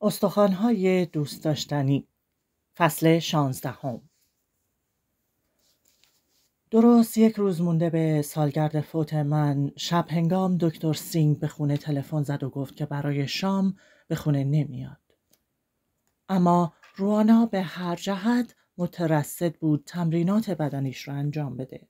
استخوان‌های دوست داشتنی فصل 16 هم. درست یک روز مونده به سالگرد فوت من شب هنگام دکتر سینگ به خونه تلفن زد و گفت که برای شام به خونه نمیاد اما روانا به هر جهت مترصد بود تمرینات بدنیش را انجام بده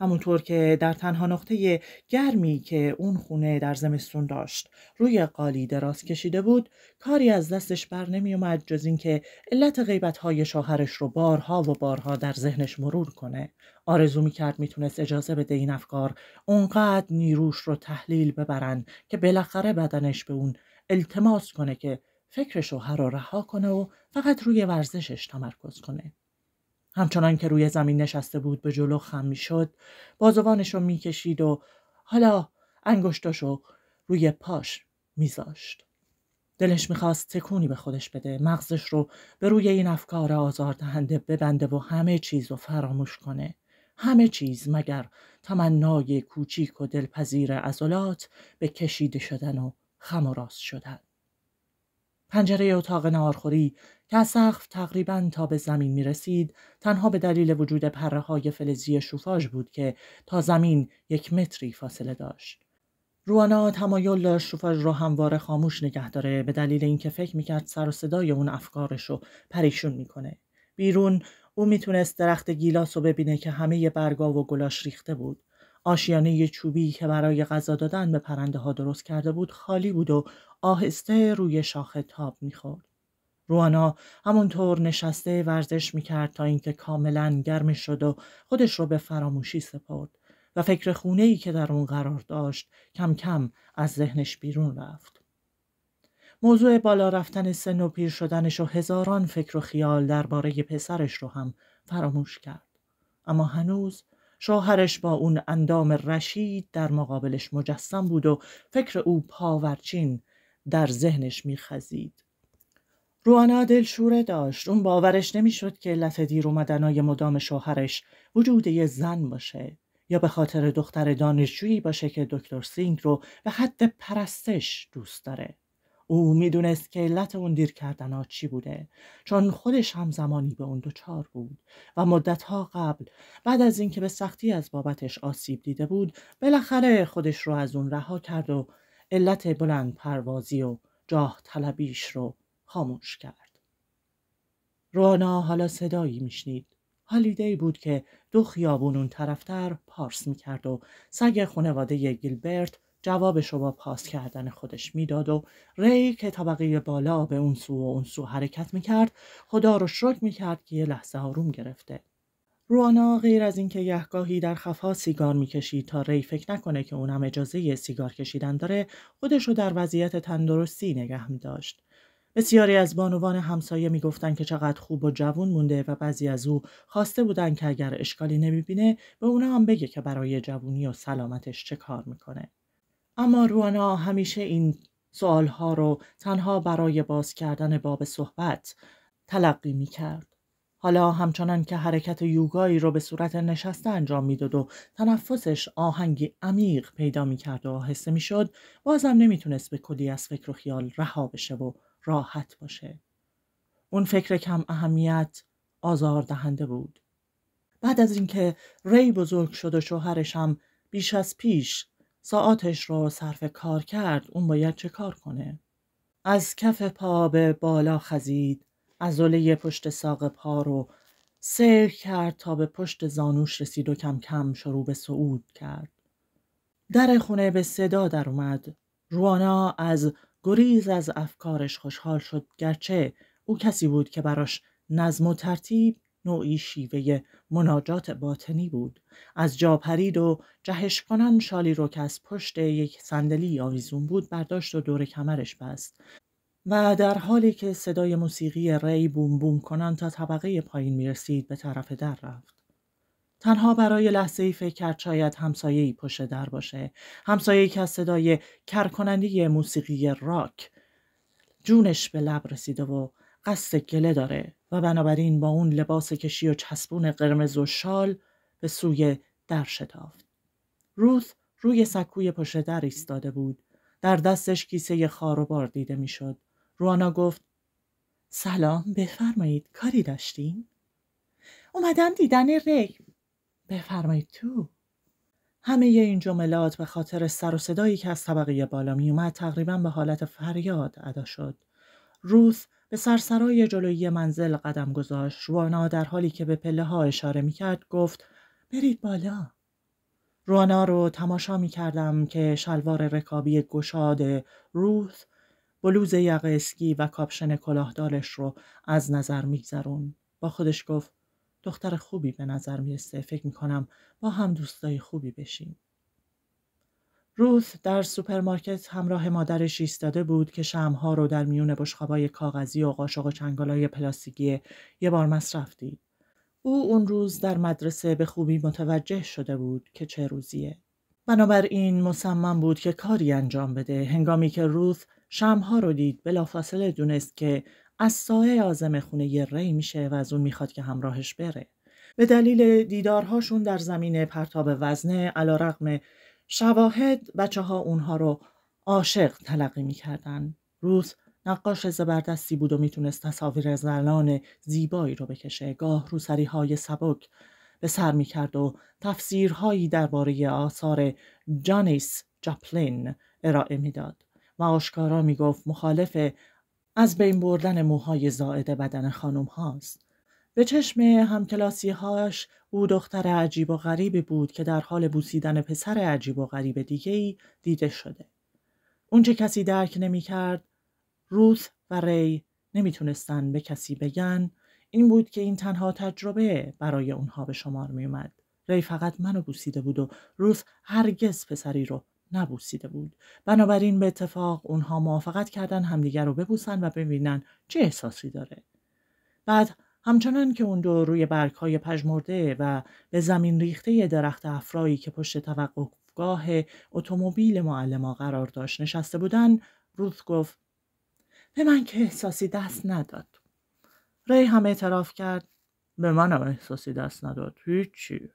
همونطور که در تنها نقطه گرمی که اون خونه در زمستون داشت روی قالی دراز کشیده بود کاری از دستش بر نمی اومد جز اینکه علت غیبت های شوهرش رو بارها و بارها در ذهنش مرور کنه آرزو می کرد میتونست اجازه بده این افکار اونقدر نیروش رو تحلیل ببرن که بالاخره بدنش به اون التماس کنه که فکر شوهر رو رها کنه و فقط روی ورزشش تمرکز کنه همچنان که روی زمین نشسته بود به جلو خم میشد بازوانش رو میکشید و حالا انگشتاش رو روی پاش میذاشت دلش میخواست تکونی به خودش بده مغزش رو به روی این افکار آزاردهنده ببنده و همه چیز رو فراموش کنه همه چیز مگر تمنای کوچیک و دلپذیر عضلات به کشیده شدن و خم و راست شدن پنجره اتاق نهارخوری که از سقف تقریبا تا به زمین می رسید تنها به دلیل وجود پره های فلزی شوفاژ بود که تا زمین یک متری فاصله داشت. روانا تمایل داشت شوفاژ را همواره خاموش نگه داره به دلیل اینکه فکر میکرد سر و صدای اون افکارش رو پریشون میکنه. بیرون او میتونست درخت گیلاس رو ببینه که همه برگا و گلاش ریخته بود. آشیانه چوبی که برای غذا دادن به پرنده ها درست کرده بود خالی بود و آهسته روی شاخه تاب میخورد. روانا همونطور نشسته ورزش میکرد تا اینکه کاملا گرم شد و خودش رو به فراموشی سپرد و فکر خونه ای که در اون قرار داشت کم کم از ذهنش بیرون رفت. موضوع بالا رفتن سن و پیر شدنش و هزاران فکر و خیال درباره پسرش رو هم فراموش کرد. اما هنوز شوهرش با اون اندام رشید در مقابلش مجسم بود و فکر او پاورچین در ذهنش میخزید. روانا دلشوره داشت اون باورش نمیشد که علت دیر اومدنای مدام شوهرش وجود یه زن باشه یا به خاطر دختر دانشجویی باشه که دکتر سینگ رو به حد پرستش دوست داره او میدونست که علت اون دیر کردن ها چی بوده چون خودش هم زمانی به اون دچار بود و ها قبل بعد از اینکه به سختی از بابتش آسیب دیده بود بالاخره خودش رو از اون رها کرد و علت بلند پروازی و جاه طلبیش رو خاموش کرد روانا حالا صدایی میشنید حالیده ای بود که دو خیابون اون طرفتر پارس میکرد و سگ خانواده گیلبرت جواب شما پاس کردن خودش میداد و ری که طبقه بالا به اون سو و اون سو حرکت میکرد خدا رو شکر میکرد که یه لحظه آروم گرفته روانا غیر از اینکه یهگاهی در خفا سیگار میکشید تا ری فکر نکنه که اونم اجازه سیگار کشیدن داره خودش رو در وضعیت تندرستی نگه داشت بسیاری از بانوان همسایه میگفتند که چقدر خوب و جوون مونده و بعضی از او خواسته بودند که اگر اشکالی نمیبینه به اونا هم بگه که برای جوونی و سلامتش چه کار میکنه اما روانا همیشه این ها رو تنها برای باز کردن باب صحبت تلقی می کرد. حالا همچنان که حرکت یوگایی رو به صورت نشسته انجام میداد و تنفسش آهنگی عمیق پیدا می کرد و آهسته شد بازم نمیتونست به کلی از فکر و خیال رها بشه و راحت باشه اون فکر کم اهمیت آزار دهنده بود بعد از اینکه ری بزرگ شد و شوهرش هم بیش از پیش ساعتش رو صرف کار کرد اون باید چه کار کنه؟ از کف پا به بالا خزید عضله پشت ساق پا رو سیر کرد تا به پشت زانوش رسید و کم کم شروع به صعود کرد. در خونه به صدا در اومد. روانا از گریز از افکارش خوشحال شد گرچه او کسی بود که براش نظم و ترتیب نوعی شیوه مناجات باطنی بود از جا پرید و جهش کنن شالی رو که از پشت یک صندلی آویزون بود برداشت و دور کمرش بست و در حالی که صدای موسیقی ری بوم بوم کنان تا طبقه پایین می رسید به طرف در رفت. تنها برای لحظه ای فکر کرد شاید همسایه پشت در باشه. همسایه که از صدای کرکننده موسیقی راک جونش به لب رسیده و قصد گله داره. و بنابراین با اون لباس کشی و چسبون قرمز و شال به سوی در شتافت. روث روی سکوی پشت در ایستاده بود. در دستش کیسه خار و بار دیده میشد. روانا گفت سلام بفرمایید کاری داشتین؟ اومدم دیدن ری بفرمایید تو همه این جملات به خاطر سر و صدایی که از طبقه بالا می اومد تقریبا به حالت فریاد ادا شد. روث به سرسرای جلوی منزل قدم گذاشت روانا در حالی که به پله ها اشاره می کرد گفت برید بالا روانا رو تماشا می کردم که شلوار رکابی گشاد روث بلوز یق اسکی و کاپشن کلاهدارش رو از نظر میگذرون با خودش گفت دختر خوبی به نظر میرسه فکر میکنم با هم دوستای خوبی بشیم روث در سوپرمارکت همراه مادرش ایستاده بود که شمها رو در میون بشخابای کاغذی و قاشق و چنگالای پلاستیکی یه بار مصرف دید. او اون روز در مدرسه به خوبی متوجه شده بود که چه روزیه. بنابراین مصمم بود که کاری انجام بده هنگامی که روث شمها رو دید بلافاصله دونست که از سایه آزم خونه یه ری میشه و از اون میخواد که همراهش بره. به دلیل دیدارهاشون در زمینه پرتاب وزنه علا شواهد بچه ها اونها رو عاشق تلقی میکردن روز نقاش زبردستی بود و میتونست تصاویر زنان زیبایی رو بکشه گاه روسری های سبک به سر میکرد و تفسیرهایی درباره آثار جانیس جاپلین ارائه میداد و آشکارا میگفت مخالف از بین بردن موهای زائد بدن خانم هاست به چشم همکلاسیهاش او دختر عجیب و غریبی بود که در حال بوسیدن پسر عجیب و غریب دیگه ای دیده شده. اونچه کسی درک نمی کرد، روث و ری نمی تونستن به کسی بگن، این بود که این تنها تجربه برای اونها به شمار می اومد. ری فقط منو بوسیده بود و روث هرگز پسری رو نبوسیده بود. بنابراین به اتفاق اونها موافقت کردن همدیگر رو ببوسن و ببینن چه احساسی داره. بعد همچنان که اون دو روی برک های پژمرده و به زمین ریخته درخت افرایی که پشت توقفگاه اتومبیل معلما قرار داشت نشسته بودن روز گفت به من که احساسی دست نداد ری هم اعتراف کرد به منم احساسی دست نداد هیچی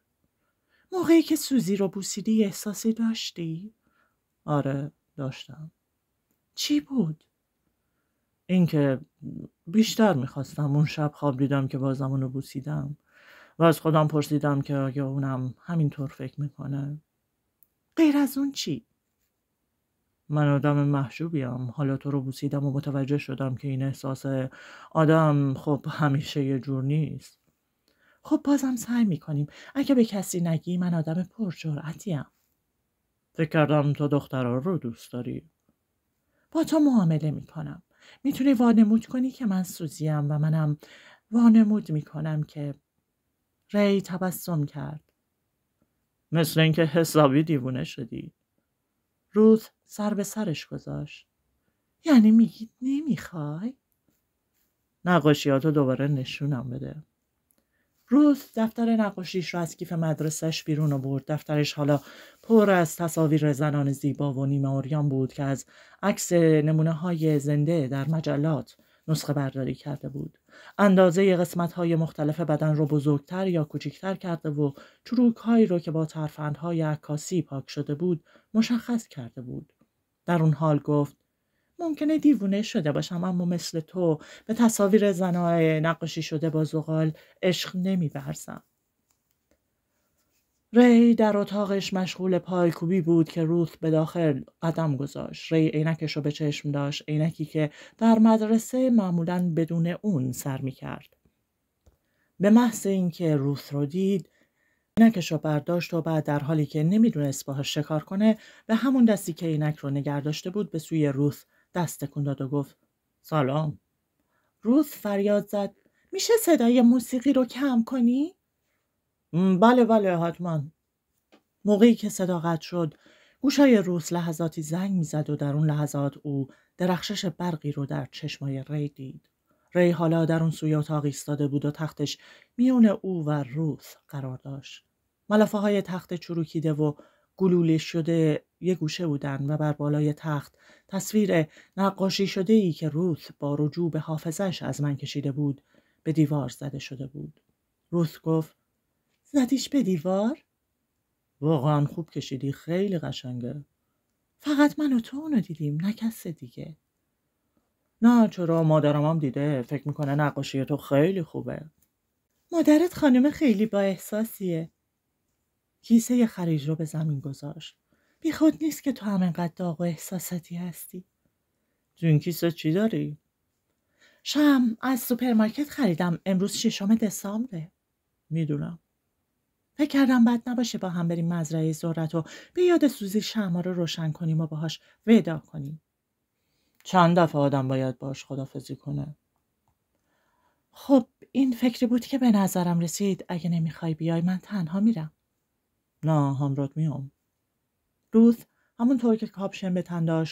موقعی که سوزی رو بوسیدی احساسی داشتی؟ آره داشتم چی بود؟ اینکه بیشتر میخواستم اون شب خواب دیدم که بازم رو بوسیدم و از خودم پرسیدم که آیا اونم همینطور فکر میکنه غیر از اون چی؟ من آدم محجوبیم حالا تو رو بوسیدم و متوجه شدم که این احساس آدم خب همیشه یه جور نیست خب بازم سعی میکنیم اگه به کسی نگی من آدم پرجرعتیم فکر کردم تو دخترها رو دوست داری با تو معامله میکنم میتونی وانمود کنی که من سوزیم و منم وانمود میکنم که ری تبسم کرد مثل اینکه حسابی دیوونه شدی روز سر به سرش گذاشت یعنی میگید نمیخوای نقاشیاتو دوباره نشونم بده روز دفتر نقاشیش را از کیف مدرسهش بیرون آورد دفترش حالا پر از تصاویر زنان زیبا و نیمه اوریان بود که از عکس نمونه های زنده در مجلات نسخه برداری کرده بود اندازه قسمت های مختلف بدن رو بزرگتر یا کوچکتر کرده و چروک هایی رو که با ترفندهای عکاسی پاک شده بود مشخص کرده بود در اون حال گفت ممکنه دیوونه شده باشم اما مثل تو به تصاویر زنای نقاشی شده با زغال عشق نمیورزم ری در اتاقش مشغول پایکوبی بود که روث به داخل قدم گذاشت ری عینکش رو به چشم داشت عینکی که در مدرسه معمولا بدون اون سر میکرد به محض اینکه روث رو دید اینکش رو برداشت و بعد در حالی که نمیدونست باهاش شکار کنه به همون دستی که عینک رو نگرداشته بود به سوی روث دست تکون داد و گفت سلام روز فریاد زد میشه صدای موسیقی رو کم کنی؟ بله بله حتما موقعی که صداقت شد گوشای روس لحظاتی زنگ میزد و در اون لحظات او درخشش برقی رو در چشمای ری دید ری حالا در اون سوی اتاق ایستاده بود و تختش میون او و روس قرار داشت ملافه های تخت چروکیده و گلوله شده یه گوشه بودن و بر بالای تخت تصویر نقاشی شده ای که روث با رجوع به حافظش از من کشیده بود به دیوار زده شده بود. روث گفت زدیش به دیوار؟ واقعا خوب کشیدی خیلی قشنگه. فقط من و تو اونو دیدیم نه کس دیگه. نه چرا مادرم هم دیده فکر میکنه نقاشی تو خیلی خوبه. مادرت خانم خیلی با احساسیه. کیسه خریج رو به زمین گذاشت بیخود نیست که تو همینقدر داغ و احساساتی هستی تو این کیسه چی داری شم از سوپرمارکت خریدم امروز ششم دسامبره میدونم فکر کردم بد نباشه با هم بریم مزرعه ذرت و به یاد سوزی شما رو روشن کنیم و باهاش ودا کنیم چند دفعه آدم باید باش خدافزی کنه خب این فکری بود که به نظرم رسید اگه نمیخوای بیای من تنها میرم نه همراد میام روث همونطور که کاپشن به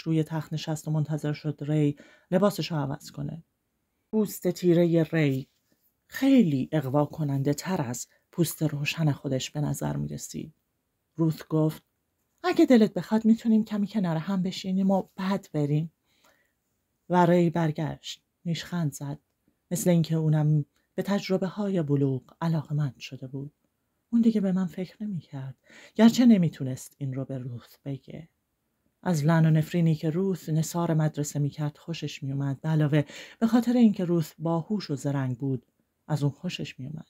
روی تخت نشست و منتظر شد ری لباسش رو عوض کنه پوست تیره ری خیلی اقوا کننده تر از پوست روشن خودش به نظر می رسید. روث گفت اگه دلت بخواد میتونیم کمی کنار هم بشینیم و بعد بریم. و ری برگشت. نیشخند زد. مثل اینکه اونم به تجربه های بلوغ علاقمند شده بود. اون دیگه به من فکر نمی کرد. گرچه نمیتونست این رو به روث بگه. از لن و نفرینی که روث نصار مدرسه کرد خوشش میومد به علاوه به خاطر اینکه روث باهوش و زرنگ بود از اون خوشش میومد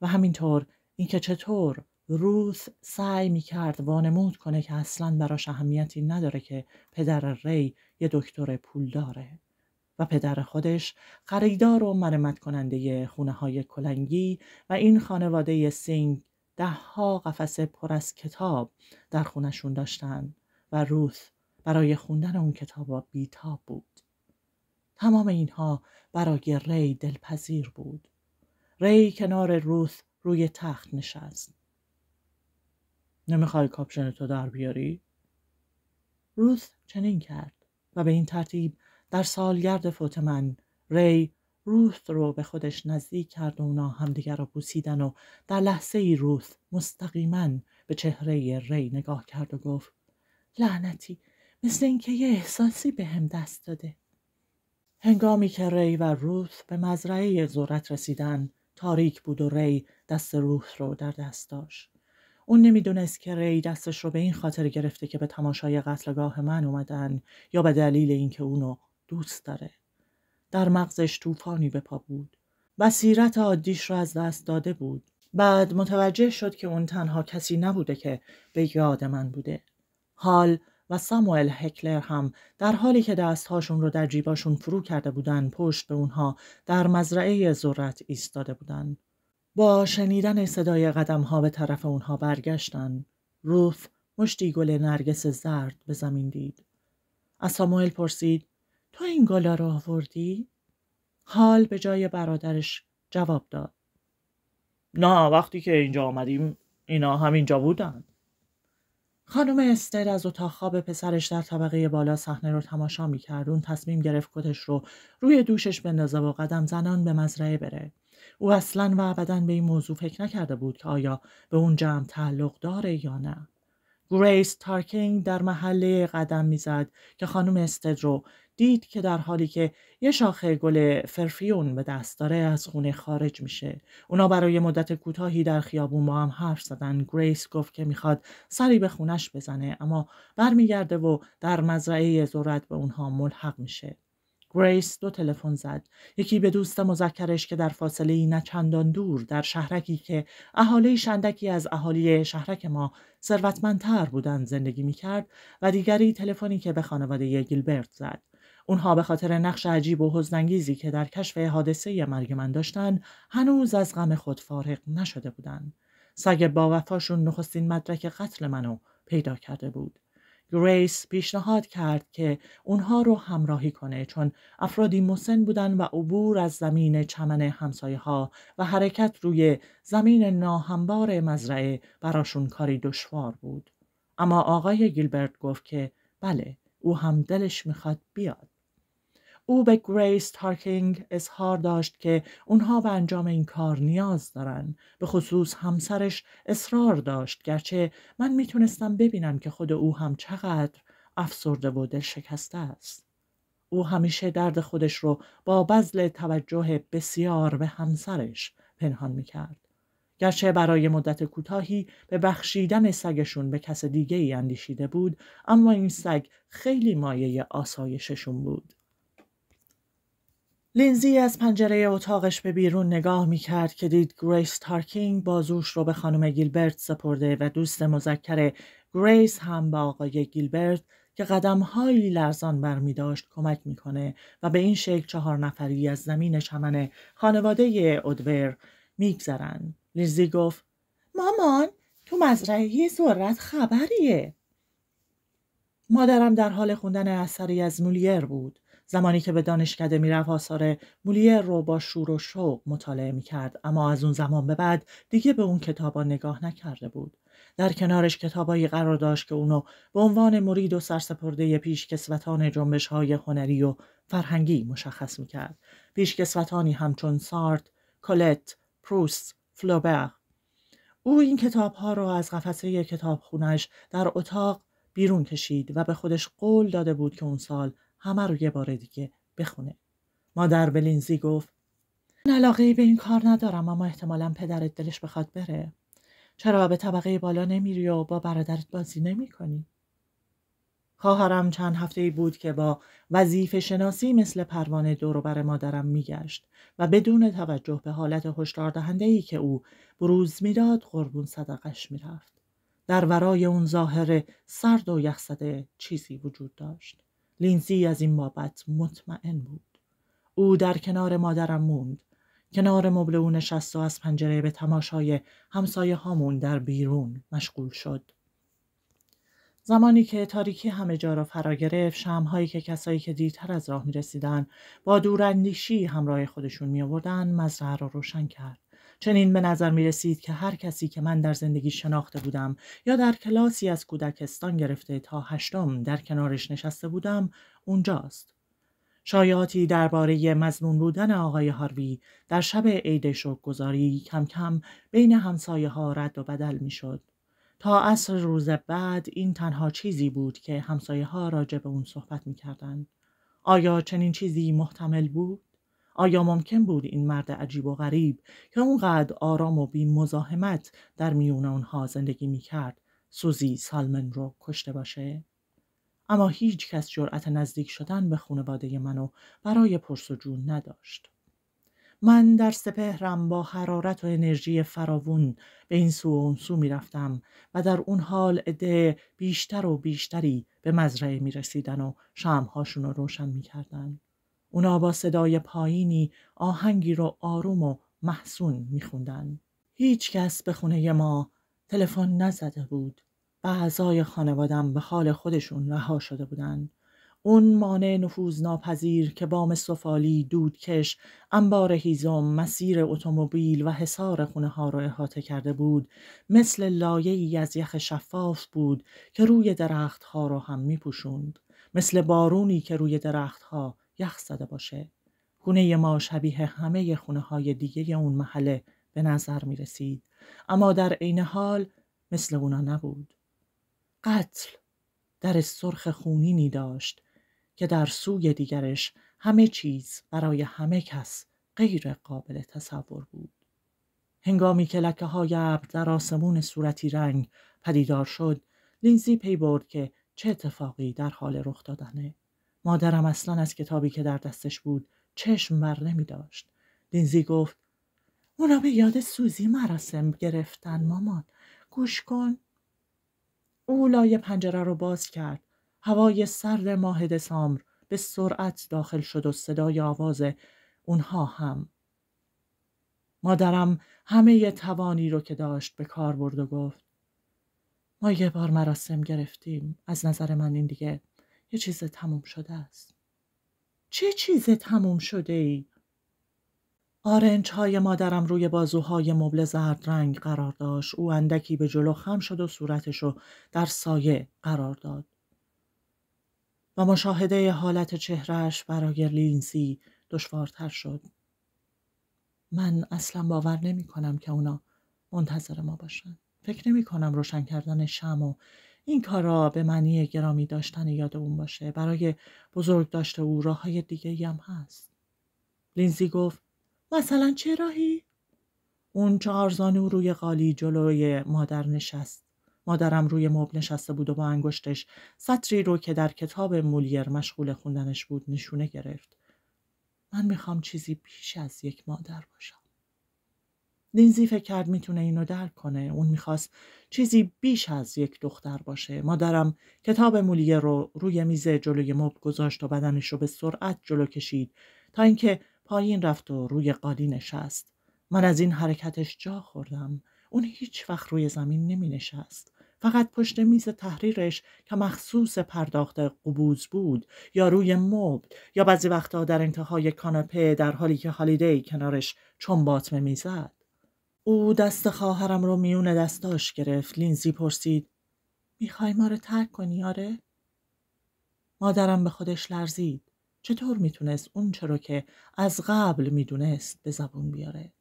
و همینطور اینکه چطور روث سعی کرد وانمود کنه که اصلا براش اهمیتی نداره که پدر ری یه دکتر پول داره و پدر خودش خریدار و مرمت کننده خونه های کلنگی و این خانواده سینگ دهها قفسه پر از کتاب در خونشون داشتن و روث برای خوندن اون کتابا بیتاب بود. تمام اینها برای ری دلپذیر بود. ری کنار روث روی تخت نشست. نمیخوای کاپشن تو در بیاری؟ روث چنین کرد و به این ترتیب در سالگرد فوت من ری روث رو به خودش نزدیک کرد و اونا همدیگر رو بوسیدن و در لحظه ای روث مستقیما به چهره ری نگاه کرد و گفت لعنتی مثل اینکه یه احساسی به هم دست داده هنگامی که ری و روث به مزرعه زورت رسیدن تاریک بود و ری دست روث رو در دست داشت اون نمیدونست که ری دستش رو به این خاطر گرفته که به تماشای قتلگاه من اومدن یا به دلیل اینکه اونو دوست داره در مغزش طوفانی به پا بود بصیرت عادیش را از دست داده بود بعد متوجه شد که اون تنها کسی نبوده که به یاد من بوده حال و ساموئل هکلر هم در حالی که دستهاشون رو در جیباشون فرو کرده بودن پشت به اونها در مزرعه ذرت ایستاده بودن با شنیدن صدای قدم ها به طرف اونها برگشتن روف مشتی گل نرگس زرد به زمین دید از ساموئل پرسید تو این گلا رو آوردی؟ حال به جای برادرش جواب داد. نه وقتی که اینجا آمدیم اینا همینجا بودن. خانم استر از اتاق خواب پسرش در طبقه بالا صحنه رو تماشا میکرد اون تصمیم گرفت کتش رو روی دوشش بندازه و قدم زنان به مزرعه بره او اصلا و ابدا به این موضوع فکر نکرده بود که آیا به اون جمع تعلق داره یا نه گریس تارکینگ در محله قدم میزد که خانم استدرو دید که در حالی که یه شاخه گل فرفیون به دست داره از خونه خارج میشه اونا برای مدت کوتاهی در خیابون با هم حرف زدن گریس گفت که میخواد سری به خونش بزنه اما برمیگرده و در مزرعه ذرت به اونها ملحق میشه گریس دو تلفن زد یکی به دوست مذکرش که در فاصله ای نه چندان دور در شهرکی که اهالی شندکی از اهالی شهرک ما ثروتمندتر بودند زندگی میکرد و دیگری تلفنی که به خانواده گیلبرت زد اونها به خاطر نقش عجیب و حزنانگیزی که در کشف حادثه مرگ من داشتند هنوز از غم خود فارغ نشده بودند سگ با وفاشون نخستین مدرک قتل منو پیدا کرده بود گریس پیشنهاد کرد که اونها رو همراهی کنه چون افرادی مسن بودن و عبور از زمین چمن همسایه ها و حرکت روی زمین ناهمبار مزرعه براشون کاری دشوار بود. اما آقای گیلبرت گفت که بله او هم دلش میخواد بیاد. او به گریس تارکینگ اظهار داشت که اونها به انجام این کار نیاز دارن به خصوص همسرش اصرار داشت گرچه من میتونستم ببینم که خود او هم چقدر افسرده و شکسته است او همیشه درد خودش رو با بذل توجه بسیار به همسرش پنهان میکرد گرچه برای مدت کوتاهی به بخشیدن سگشون به کس دیگه ای اندیشیده بود اما این سگ خیلی مایه آسایششون بود لینزی از پنجره اتاقش به بیرون نگاه می کرد که دید گریس تارکینگ بازوش رو به خانم گیلبرت سپرده و دوست مذکر گریس هم به آقای گیلبرت که قدمهایی لرزان بر می داشت کمک میکنه و به این شکل چهار نفری از زمین چمن خانواده ادور میگذرند. لینزی گفت مامان تو مزرعه ذرت خبریه مادرم در حال خوندن اثری از مولیر بود زمانی که به دانشکده میرفت آثار مولیه رو با شور و شوق مطالعه میکرد اما از اون زمان به بعد دیگه به اون کتابا نگاه نکرده بود در کنارش کتابایی قرار داشت که اونو به عنوان مرید و سرسپرده کسوتان جنبش های هنری و فرهنگی مشخص میکرد پیشکسوتانی همچون سارت کولت، پروست فلوبر او این کتاب ها رو از قفسه کتاب خونش در اتاق بیرون کشید و به خودش قول داده بود که اون سال همه رو یه بار دیگه بخونه مادر بلینزی گفت من علاقه ای به این کار ندارم اما احتمالا پدرت دلش بخواد بره چرا به طبقه بالا نمیری و با برادرت بازی نمی کنی؟ خواهرم چند هفته ای بود که با وظیف شناسی مثل پروانه دور بر مادرم میگشت و بدون توجه به حالت هشدار دهنده ای که او بروز میداد قربون صدقش میرفت در ورای اون ظاهر سرد و یخزده چیزی وجود داشت لینزی از این بابت مطمئن بود او در کنار مادرم موند کنار مبل او نشست و از پنجره به تماشای همسایه هامون در بیرون مشغول شد زمانی که تاریکی همه جا را فرا گرفت شمهایی که کسایی که دیرتر از راه می رسیدن با دوراندیشی همراه خودشون می آوردن مزرعه را روشن کرد چنین به نظر می رسید که هر کسی که من در زندگی شناخته بودم یا در کلاسی از کودکستان گرفته تا هشتم در کنارش نشسته بودم اونجاست. شایعاتی درباره مزنون بودن آقای هاروی در شب عید گذاری کم کم بین همسایه ها رد و بدل می شد. تا عصر روز بعد این تنها چیزی بود که همسایه ها راجع به اون صحبت می کردن. آیا چنین چیزی محتمل بود؟ آیا ممکن بود این مرد عجیب و غریب که اونقدر آرام و بی مزاحمت در میون آنها زندگی می کرد سوزی سالمن رو کشته باشه؟ اما هیچ کس جرأت نزدیک شدن به خانواده منو برای جون نداشت. من در سپهرم با حرارت و انرژی فراوون به این سو و اون سو می رفتم و در اون حال عده بیشتر و بیشتری به مزرعه می رسیدن و شمهاشون رو روشن می کردن. اونا با صدای پایینی آهنگی رو آروم و محسون میخوندن. هیچ کس به خونه ما تلفن نزده بود و اعضای خانوادم به حال خودشون رها شده بودن. اون مانع نفوذ ناپذیر که بام سفالی دودکش، انبار هیزم، مسیر اتومبیل و حصار خونه ها را احاطه کرده بود مثل لایه ای از یخ شفاف بود که روی درخت ها را هم می مثل بارونی که روی درخت ها یخ زده باشه. خونه ما شبیه همه خونه های دیگه اون محله به نظر می رسید. اما در عین حال مثل اونا نبود. قتل در سرخ خونینی داشت که در سوی دیگرش همه چیز برای همه کس غیر قابل تصور بود. هنگامی که لکه های ابر در آسمون صورتی رنگ پدیدار شد، لینزی پی برد که چه اتفاقی در حال رخ دادنه. مادرم اصلا از کتابی که در دستش بود چشم بر نمی داشت. دینزی گفت اونا به یاد سوزی مراسم گرفتن مامان. گوش کن. او لای پنجره رو باز کرد. هوای سرد ماه دسامبر به سرعت داخل شد و صدای آواز اونها هم. مادرم همه توانی رو که داشت به کار برد و گفت ما یه بار مراسم گرفتیم. از نظر من این دیگه یه چیز تموم شده است چه چیز تموم شده ای؟ آرنج های مادرم روی بازوهای مبل زرد رنگ قرار داشت. او اندکی به جلو خم شد و صورتشو در سایه قرار داد. و مشاهده حالت چهرش برای لینزی دشوارتر شد. من اصلا باور نمی کنم که اونا منتظر ما باشن. فکر نمی کنم روشن کردن شم و این کارا به معنی گرامی داشتن یاد اون باشه برای بزرگ داشته او راه های دیگه هم هست لینزی گفت مثلا چه راهی؟ اون چهار زانو روی قالی جلوی مادر نشست مادرم روی مبل نشسته بود و با انگشتش سطری رو که در کتاب مولیر مشغول خوندنش بود نشونه گرفت من میخوام چیزی پیش از یک مادر باشم لینزی فکر کرد میتونه اینو درک کنه اون میخواست چیزی بیش از یک دختر باشه مادرم کتاب مولیه رو روی میز جلوی مبل گذاشت و بدنش رو به سرعت جلو کشید تا اینکه پایین رفت و روی قالی نشست من از این حرکتش جا خوردم اون هیچ وقت روی زمین نمی نشست فقط پشت میز تحریرش که مخصوص پرداخت قبوز بود یا روی مبل یا بعضی وقتها در انتهای کاناپه در حالی که هالیدی کنارش باتمه میزد او دست خواهرم رو میون دستاش گرفت. لینزی پرسید. میخوای ما رو ترک کنی آره؟ مادرم به خودش لرزید. چطور میتونست اون چرا که از قبل میدونست به زبون بیاره؟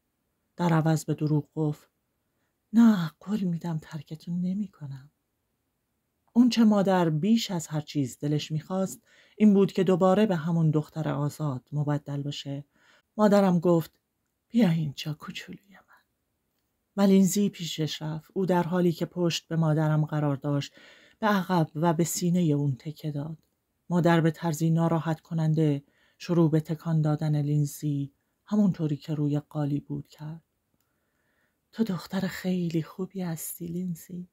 در عوض به دروغ گفت. نه قول میدم ترکتون نمیکنم. اون چه مادر بیش از هر چیز دلش میخواست این بود که دوباره به همون دختر آزاد مبدل بشه. مادرم گفت بیا اینجا کوچولوی ولینزی پیشش رفت او در حالی که پشت به مادرم قرار داشت به عقب و به سینه اون تکه داد مادر به طرزی ناراحت کننده شروع به تکان دادن لینزی همونطوری که روی قالی بود کرد تو دختر خیلی خوبی هستی لینزی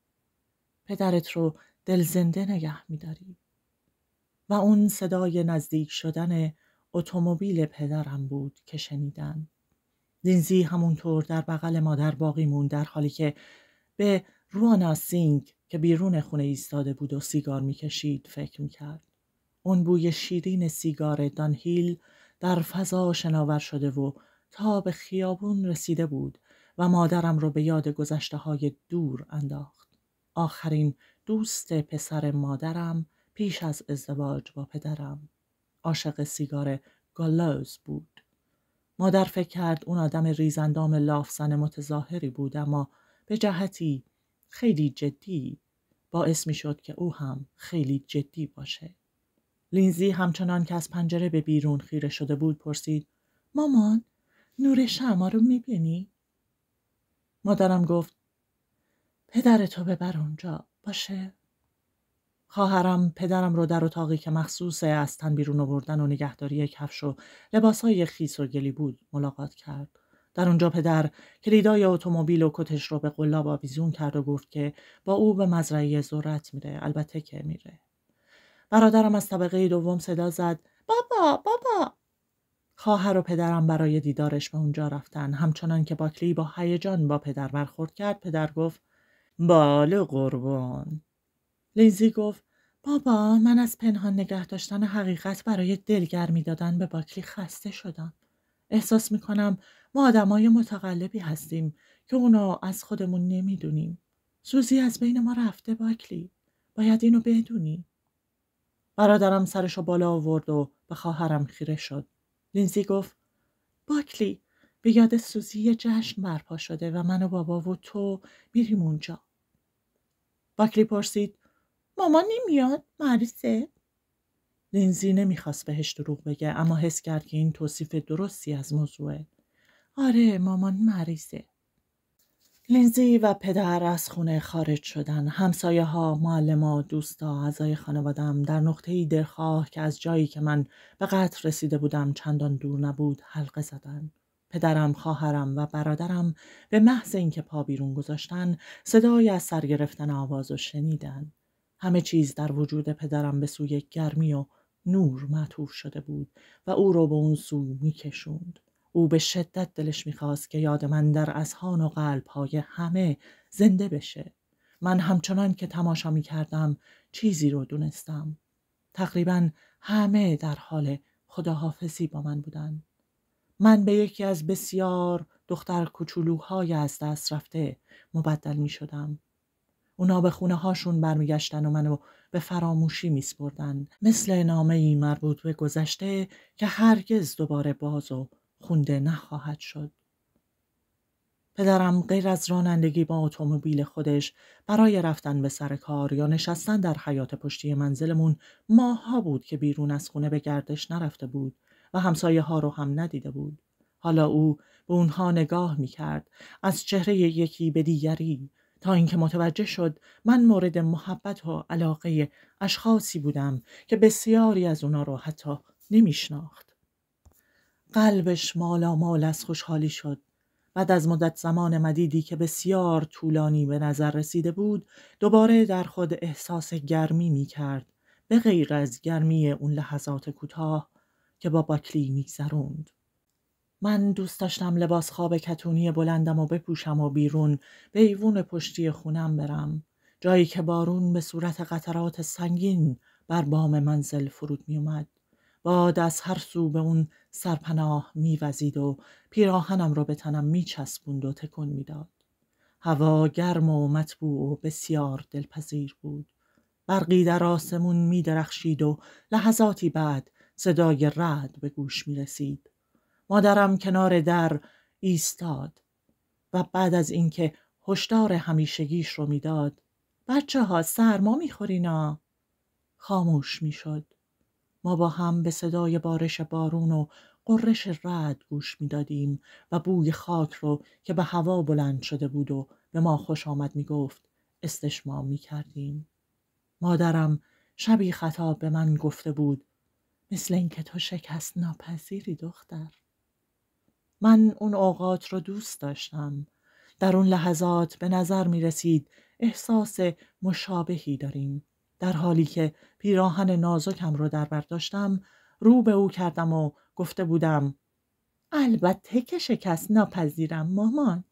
پدرت رو دل زنده نگه میداری و اون صدای نزدیک شدن اتومبیل پدرم بود که شنیدن. لینزی همونطور در بغل مادر باقی موند در حالی که به روانا سینگ که بیرون خونه ایستاده بود و سیگار میکشید فکر میکرد. اون بوی شیرین سیگار دانهیل در فضا شناور شده و تا به خیابون رسیده بود و مادرم رو به یاد گذشته های دور انداخت. آخرین دوست پسر مادرم پیش از ازدواج با پدرم. عاشق سیگار گالوز بود. مادر فکر کرد اون آدم ریزندام لافزن متظاهری بود اما به جهتی خیلی جدی باعث می شد که او هم خیلی جدی باشه. لینزی همچنان که از پنجره به بیرون خیره شده بود پرسید مامان نور شما رو می بینی؟ مادرم گفت پدر تو ببر اونجا باشه؟ خواهرم پدرم رو در اتاقی که مخصوص از تن بیرون آوردن و نگهداری کفش و لباسهای خیس و گلی بود ملاقات کرد در اونجا پدر کلیدای اتومبیل و کتش رو به قلاب آویزون کرد و گفت که با او به مزرعه ذرت میره البته که میره برادرم از طبقه دوم صدا زد بابا بابا خواهر و پدرم برای دیدارش به اونجا رفتن همچنان که باکلی با هیجان با پدر برخورد کرد پدر گفت بال قربان لیزی گفت بابا من از پنهان نگه داشتن حقیقت برای دلگرمی دادن به باکلی خسته شدم. احساس می کنم ما آدمای متقلبی هستیم که اونا از خودمون نمیدونیم. سوزی از بین ما رفته باکلی. باید اینو بدونی. برادرم سرشو بالا آورد و به خواهرم خیره شد. لینزی گفت باکلی به یاد سوزی یه جشن برپا شده و من و بابا و تو میریم اونجا. باکلی پرسید مامان نمیاد مریضه لینزی نمیخواست بهش دروغ بگه اما حس کرد که این توصیف درستی از موضوعه آره مامان مریضه لینزی و پدر از خونه خارج شدن همسایه ها، معلم ها، دوست ها، اعضای خانوادم در نقطه ای درخواه که از جایی که من به قطر رسیده بودم چندان دور نبود حلقه زدن. پدرم، خواهرم و برادرم به محض اینکه پا بیرون گذاشتن صدای از سر گرفتن آواز و شنیدند همه چیز در وجود پدرم به سوی گرمی و نور معطوف شده بود و او را به اون سو میکشوند او به شدت دلش میخواست که یاد من در اذهان و های همه زنده بشه من همچنان که تماشا میکردم چیزی رو دونستم تقریبا همه در حال خداحافظی با من بودند من به یکی از بسیار دختر کوچولوهای از دست رفته مبدل می شدم اونا به خونه هاشون برمیگشتن و منو به فراموشی میسپردن مثل نامه ای مربوط به گذشته که هرگز دوباره باز و خونده نخواهد شد پدرم غیر از رانندگی با اتومبیل خودش برای رفتن به سر کار یا نشستن در حیات پشتی منزلمون ماها بود که بیرون از خونه به گردش نرفته بود و همسایه ها رو هم ندیده بود. حالا او به اونها نگاه می کرد. از چهره یکی به دیگری تا اینکه متوجه شد من مورد محبت و علاقه اشخاصی بودم که بسیاری از اونا رو حتی نمی قلبش مالا مال از خوشحالی شد. بعد از مدت زمان مدیدی که بسیار طولانی به نظر رسیده بود دوباره در خود احساس گرمی می کرد به غیر از گرمی اون لحظات کوتاه که با باکلی زروند. من دوست داشتم لباس خواب کتونی بلندم و بپوشم و بیرون به ایوون پشتی خونم برم جایی که بارون به صورت قطرات سنگین بر بام منزل فرود می اومد. باد از هر سو به اون سرپناه میوزید و پیراهنم را به تنم میچسبوند و تکن میداد هوا گرم و مطبوع و بسیار دلپذیر بود برقی در آسمون میدرخشید و لحظاتی بعد صدای رد به گوش می رسید. مادرم کنار در ایستاد و بعد از اینکه هشدار همیشگیش رو میداد بچه ها سرما میخورینا خاموش میشد ما با هم به صدای بارش بارون و قررش رد گوش میدادیم و بوی خاک رو که به هوا بلند شده بود و به ما خوش آمد میگفت استشمام میکردیم مادرم شبی خطاب به من گفته بود مثل اینکه تو شکست ناپذیری دختر من اون اوقات رو دوست داشتم در اون لحظات به نظر می رسید احساس مشابهی داریم در حالی که پیراهن نازکم رو در برداشتم رو به او کردم و گفته بودم البته که شکست ناپذیرم مامان